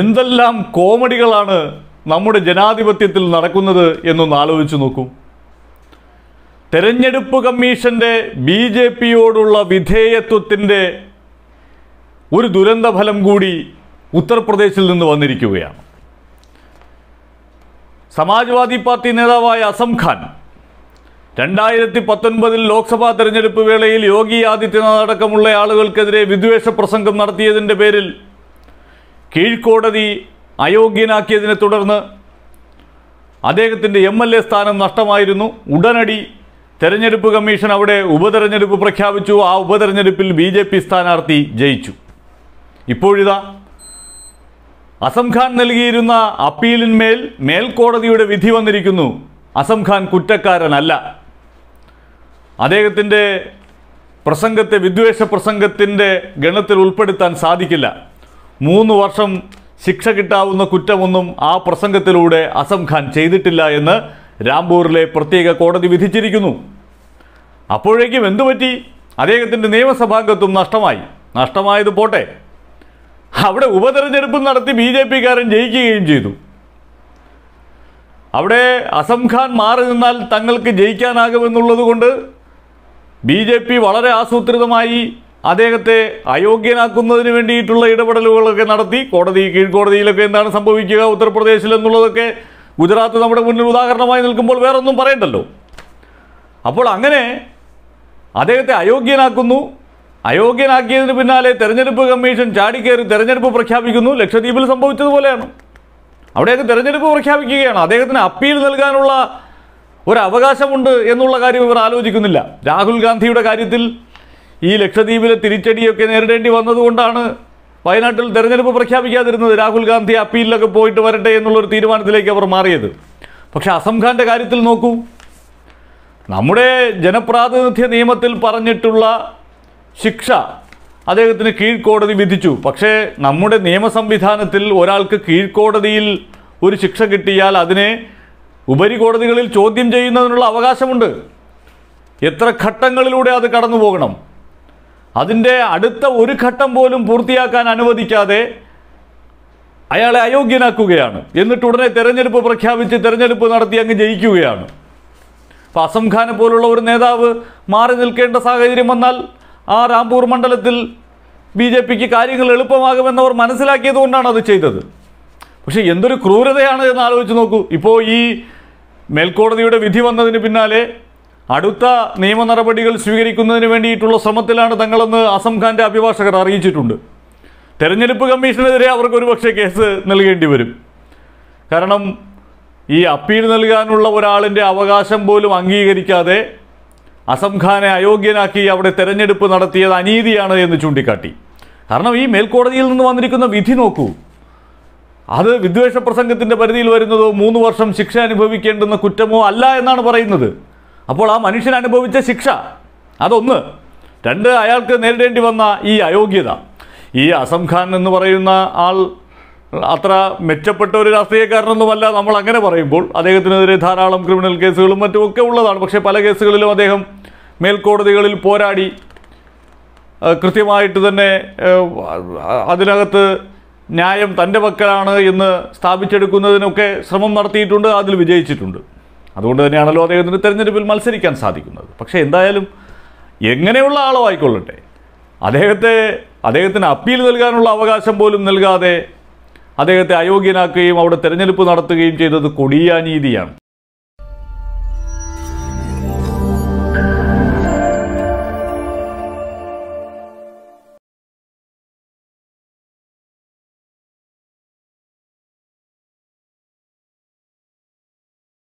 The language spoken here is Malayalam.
എന്തെല്ലാം കോമഡികളാണ് നമ്മുടെ ജനാധിപത്യത്തിൽ നടക്കുന്നത് എന്നൊന്ന് ആലോചിച്ചു നോക്കൂ തെരഞ്ഞെടുപ്പ് കമ്മീഷൻ്റെ ബി ജെ പിയോടുള്ള വിധേയത്വത്തിൻ്റെ ഒരു ദുരന്തഫലം കൂടി ഉത്തർപ്രദേശിൽ നിന്ന് വന്നിരിക്കുകയാണ് സമാജ്വാദി പാർട്ടി നേതാവായ അസം ഖാൻ രണ്ടായിരത്തി പത്തൊൻപതിൽ ലോക്സഭാ തെരഞ്ഞെടുപ്പ് വേളയിൽ യോഗി ആദിത്യനാഥ് അടക്കമുള്ള ആളുകൾക്കെതിരെ വിദ്വേഷ പ്രസംഗം നടത്തിയതിൻ്റെ പേരിൽ കീഴ്ക്കോടതി അയോഗ്യനാക്കിയതിനെ തുടർന്ന് അദ്ദേഹത്തിൻ്റെ എം എൽ എ സ്ഥാനം നഷ്ടമായിരുന്നു ഉടനടി തെരഞ്ഞെടുപ്പ് കമ്മീഷൻ അവിടെ ഉപതെരഞ്ഞെടുപ്പ് പ്രഖ്യാപിച്ചു ആ ഉപതെരഞ്ഞെടുപ്പിൽ ബി ജെ പി സ്ഥാനാർത്ഥി ജയിച്ചു ഇപ്പോഴിതാ അസംഖാൻ നൽകിയിരുന്ന അപ്പീലിന്മേൽ മേൽക്കോടതിയുടെ വിധി വന്നിരിക്കുന്നു അസംഖാൻ കുറ്റക്കാരനല്ല അദ്ദേഹത്തിൻ്റെ പ്രസംഗത്തെ വിദ്വേഷ പ്രസംഗത്തിൻ്റെ ഗണത്തിൽ ഉൾപ്പെടുത്താൻ സാധിക്കില്ല മൂന്ന് വർഷം ശിക്ഷ കിട്ടാവുന്ന കുറ്റമൊന്നും ആ പ്രസംഗത്തിലൂടെ അസം ഖാൻ ചെയ്തിട്ടില്ല എന്ന് രാംപൂരിലെ പ്രത്യേക കോടതി വിധിച്ചിരിക്കുന്നു അപ്പോഴേക്കും എന്തു പറ്റി അദ്ദേഹത്തിൻ്റെ നിയമസഭാംഗത്വം നഷ്ടമായി നഷ്ടമായത് പോട്ടെ അവിടെ ഉപതെരഞ്ഞെടുപ്പ് നടത്തി ബി ജെ പിക്കാരൻ ജയിക്കുകയും ചെയ്തു അവിടെ അസം ഖാൻ മാറി നിന്നാൽ തങ്ങൾക്ക് ജയിക്കാനാകുമെന്നുള്ളത് കൊണ്ട് ബി ജെ പി വളരെ ആസൂത്രിതമായി അദ്ദേഹത്തെ അയോഗ്യനാക്കുന്നതിന് വേണ്ടിയിട്ടുള്ള ഇടപെടലുകളൊക്കെ നടത്തി കോടതി കീഴ്ക്കോടതിയിലൊക്കെ എന്താണ് സംഭവിക്കുക ഉത്തർപ്രദേശിൽ എന്നുള്ളതൊക്കെ ഗുജറാത്ത് നമ്മുടെ മുന്നിൽ ഉദാഹരണമായി നിൽക്കുമ്പോൾ വേറൊന്നും പറയണ്ടല്ലോ അപ്പോൾ അങ്ങനെ അദ്ദേഹത്തെ അയോഗ്യനാക്കുന്നു അയോഗ്യനാക്കിയതിന് പിന്നാലെ തെരഞ്ഞെടുപ്പ് കമ്മീഷൻ ചാടിക്കയറി തെരഞ്ഞെടുപ്പ് പ്രഖ്യാപിക്കുന്നു ലക്ഷദ്വീപിൽ സംഭവിച്ചതുപോലെയാണ് അവിടെയൊക്കെ തെരഞ്ഞെടുപ്പ് പ്രഖ്യാപിക്കുകയാണ് അദ്ദേഹത്തിന് അപ്പീൽ നൽകാനുള്ള ഒരു എന്നുള്ള കാര്യം ഇവർ ആലോചിക്കുന്നില്ല രാഹുൽ ഗാന്ധിയുടെ കാര്യത്തിൽ ഈ ലക്ഷദ്വീപിലെ തിരിച്ചടിയൊക്കെ നേരിടേണ്ടി വന്നതുകൊണ്ടാണ് വയനാട്ടിൽ തെരഞ്ഞെടുപ്പ് പ്രഖ്യാപിക്കാതിരുന്നത് രാഹുൽ ഗാന്ധി അപ്പീലിലൊക്കെ പോയിട്ട് വരട്ടെ എന്നുള്ളൊരു തീരുമാനത്തിലേക്ക് അവർ മാറിയത് പക്ഷേ അസംഖാൻ്റെ കാര്യത്തിൽ നോക്കൂ നമ്മുടെ ജനപ്രാതിനിധ്യ നിയമത്തിൽ പറഞ്ഞിട്ടുള്ള ശിക്ഷ അദ്ദേഹത്തിന് കീഴ്ക്കോടതി വിധിച്ചു പക്ഷേ നമ്മുടെ നിയമസംവിധാനത്തിൽ ഒരാൾക്ക് കീഴ്ക്കോടതിയിൽ ഒരു ശിക്ഷ കിട്ടിയാൽ അതിനെ ഉപരികോടതികളിൽ ചോദ്യം ചെയ്യുന്നതിനുള്ള അവകാശമുണ്ട് എത്ര ഘട്ടങ്ങളിലൂടെ അത് കടന്നു പോകണം അതിൻ്റെ അടുത്ത ഒരു ഘട്ടം പോലും പൂർത്തിയാക്കാൻ അനുവദിക്കാതെ അയാളെ അയോഗ്യനാക്കുകയാണ് എന്നിട്ട് ഉടനെ തെരഞ്ഞെടുപ്പ് പ്രഖ്യാപിച്ച് തെരഞ്ഞെടുപ്പ് നടത്തി അങ്ങ് ജയിക്കുകയാണ് അപ്പോൾ അസം ഖാനെ പോലുള്ള ഒരു നേതാവ് മാറി നിൽക്കേണ്ട സാഹചര്യം വന്നാൽ ആ രാംപൂർ മണ്ഡലത്തിൽ ബി ജെ പിക്ക് കാര്യങ്ങൾ എളുപ്പമാകുമെന്നവർ മനസ്സിലാക്കിയത് കൊണ്ടാണ് അത് ചെയ്തത് പക്ഷേ എന്തൊരു ക്രൂരതയാണ് എന്ന് ആലോചിച്ച് നോക്കൂ ഇപ്പോൾ ഈ മേൽക്കോടതിയുടെ വിധി വന്നതിന് പിന്നാലെ അടുത്ത നിയമ നടപടികൾ സ്വീകരിക്കുന്നതിന് വേണ്ടിയിട്ടുള്ള ശ്രമത്തിലാണ് തങ്ങളെന്ന് അസം അഭിഭാഷകർ അറിയിച്ചിട്ടുണ്ട് തെരഞ്ഞെടുപ്പ് കമ്മീഷനെതിരെ അവർക്ക് ഒരുപക്ഷെ കേസ് നൽകേണ്ടി വരും കാരണം ഈ അപ്പീൽ നൽകാനുള്ള ഒരാളിൻ്റെ അവകാശം പോലും അംഗീകരിക്കാതെ അസം ഖാനെ അയോഗ്യനാക്കി അവിടെ തെരഞ്ഞെടുപ്പ് നടത്തിയത് അനീതിയാണ് എന്ന് ചൂണ്ടിക്കാട്ടി കാരണം ഈ മേൽക്കോടതിയിൽ നിന്ന് വന്നിരിക്കുന്ന വിധി നോക്കൂ അത് വിദ്വേഷ പ്രസംഗത്തിൻ്റെ പരിധിയിൽ വരുന്നതോ മൂന്ന് വർഷം ശിക്ഷ അനുഭവിക്കേണ്ടുന്ന കുറ്റമോ അല്ല എന്നാണ് പറയുന്നത് അപ്പോൾ ആ മനുഷ്യൻ അനുഭവിച്ച ശിക്ഷ അതൊന്ന് രണ്ട് അയാൾക്ക് നേരിടേണ്ടി വന്ന ഈ അയോഗ്യത ഈ അസം ഖാൻ എന്ന് പറയുന്ന ആൾ അത്ര മെച്ചപ്പെട്ട ഒരു രാഷ്ട്രീയക്കാരനൊന്നുമല്ല നമ്മൾ അങ്ങനെ പറയുമ്പോൾ അദ്ദേഹത്തിനെതിരെ ധാരാളം ക്രിമിനൽ കേസുകളും ഒക്കെ ഉള്ളതാണ് പക്ഷേ പല കേസുകളിലും അദ്ദേഹം മേൽക്കോടതികളിൽ പോരാടി കൃത്യമായിട്ട് തന്നെ അതിനകത്ത് ന്യായം തൻ്റെ പക്കലാണ് എന്ന് സ്ഥാപിച്ചെടുക്കുന്നതിനൊക്കെ ശ്രമം നടത്തിയിട്ടുണ്ട് അതിൽ വിജയിച്ചിട്ടുണ്ട് അതുകൊണ്ട് തന്നെയാണല്ലോ അദ്ദേഹത്തിൻ്റെ തെരഞ്ഞെടുപ്പിൽ മത്സരിക്കാൻ സാധിക്കുന്നത് പക്ഷേ എന്തായാലും എങ്ങനെയുള്ള ആളോ ആയിക്കൊള്ളട്ടെ അദ്ദേഹത്തെ അദ്ദേഹത്തിന് അപ്പീൽ നൽകാനുള്ള അവകാശം പോലും നൽകാതെ അദ്ദേഹത്തെ അയോഗ്യനാക്കുകയും അവിടെ തിരഞ്ഞെടുപ്പ് നടത്തുകയും ചെയ്തത് കൊടിയാനീതിയാണ് നീതിയാണ്